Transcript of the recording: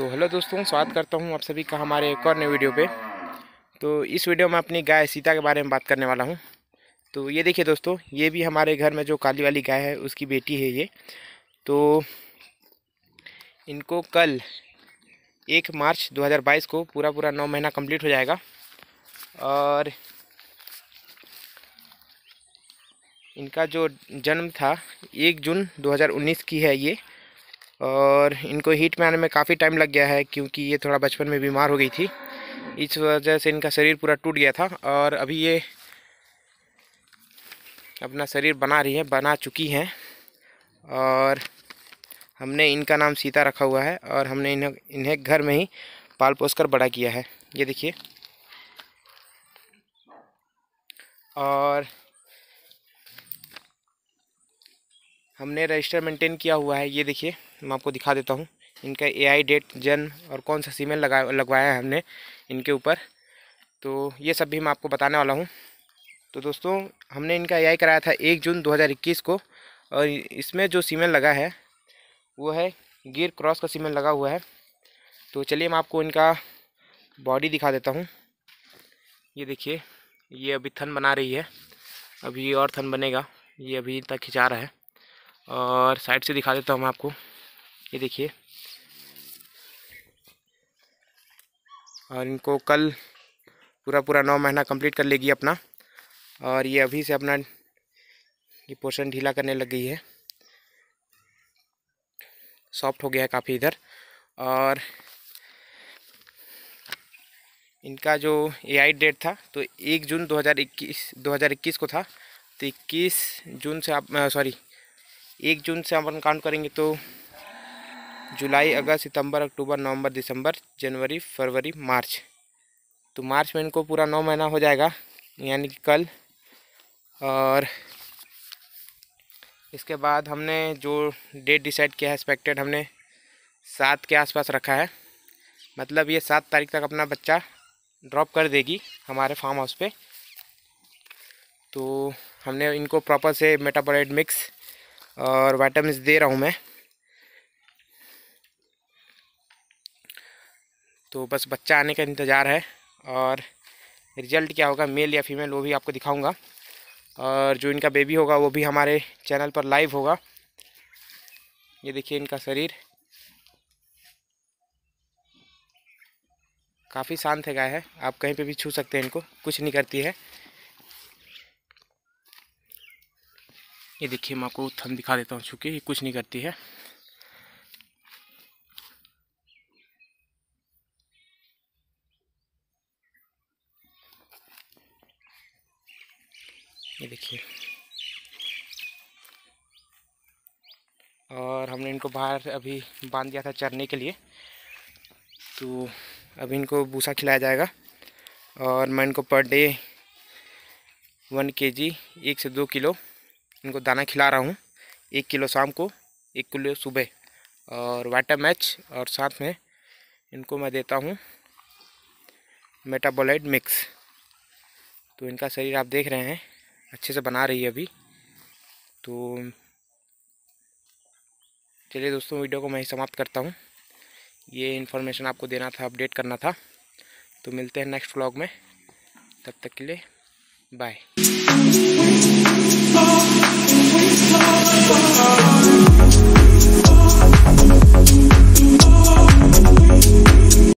तो हेलो दोस्तों स्वागत करता हूँ आप सभी का हमारे एक और नए वीडियो पे तो इस वीडियो में अपनी गाय सीता के बारे में बात करने वाला हूँ तो ये देखिए दोस्तों ये भी हमारे घर में जो काली वाली गाय है उसकी बेटी है ये तो इनको कल एक मार्च 2022 को पूरा पूरा नौ महीना कंप्लीट हो जाएगा और इनका जो जन्म था एक जून दो की है ये और इनको हीट में आने में काफ़ी टाइम लग गया है क्योंकि ये थोड़ा बचपन में बीमार हो गई थी इस वजह से इनका शरीर पूरा टूट गया था और अभी ये अपना शरीर बना रही है बना चुकी हैं और हमने इनका नाम सीता रखा हुआ है और हमने इन्हें इन्हें घर में ही पाल पोस कर बड़ा किया है ये देखिए और हमने रजिस्टर मेंटेन किया हुआ है ये देखिए मैं आपको दिखा देता हूँ इनका एआई डेट जन्म और कौन सा सीमेंट लगा लगवाया है हमने इनके ऊपर तो ये सब भी मैं आपको बताने वाला हूँ तो दोस्तों हमने इनका आई कराया था एक जून इक्कीस को और इसमें जो सीमेंट लगा है वो है गिर क्रॉस का सीमेंट लगा हुआ है तो चलिए मैं आपको इनका बॉडी दिखा देता हूँ ये देखिए ये अभी थन बना रही है अभी और थन बनेगा ये अभी तक खिंचा रहा है और साइड से दिखा देता हूँ मैं आपको ये देखिए और इनको कल पूरा पूरा नौ महीना कंप्लीट कर लेगी अपना और ये अभी से अपना ये पोर्शन ढीला करने लग गई है सॉफ्ट हो गया है काफ़ी इधर और इनका जो एआई डेट था तो एक जून 2021 2021 को था तो इक्कीस जून से आप सॉरी एक जून से अपन काउंट करेंगे तो जुलाई अगस्त सितंबर अक्टूबर नवंबर दिसंबर जनवरी फरवरी मार्च तो मार्च में इनको पूरा नौ महीना हो जाएगा यानी कि कल और इसके बाद हमने जो डेट डिसाइड किया है एक्सपेक्टेड हमने सात के आसपास रखा है मतलब ये सात तारीख तक अपना बच्चा ड्रॉप कर देगी हमारे फार्म हाउस पे तो हमने इनको प्रॉपर से मेटाबोलाइट मिक्स और वाइटामिन दे रहा हूँ मैं तो बस बच्चा आने का इंतज़ार है और रिजल्ट क्या होगा मेल या फीमेल वो भी आपको दिखाऊंगा और जो इनका बेबी होगा वो भी हमारे चैनल पर लाइव होगा ये देखिए इनका शरीर काफ़ी शांत है गाय है आप कहीं पे भी छू सकते हैं इनको कुछ नहीं करती है ये देखिए मैं आपको थम दिखा देता हूँ चूँकि ये कुछ नहीं करती है ये देखिए और हमने इनको बाहर अभी बांध दिया था चरने के लिए तो अभी इनको भूसा खिलाया जाएगा और मैं इनको पर डे वन के जी एक से दो किलो इनको दाना खिला रहा हूँ एक किलो शाम को एक किलो सुबह और वाटर मैच और साथ में इनको मैं देता हूँ मेटाबोलाइट मिक्स तो इनका शरीर आप देख रहे हैं अच्छे से बना रही है अभी तो चलिए दोस्तों वीडियो को मैं ही समाप्त करता हूँ ये इन्फॉर्मेशन आपको देना था अपडेट करना था तो मिलते हैं नेक्स्ट व्लॉग में तब तक के लिए बाय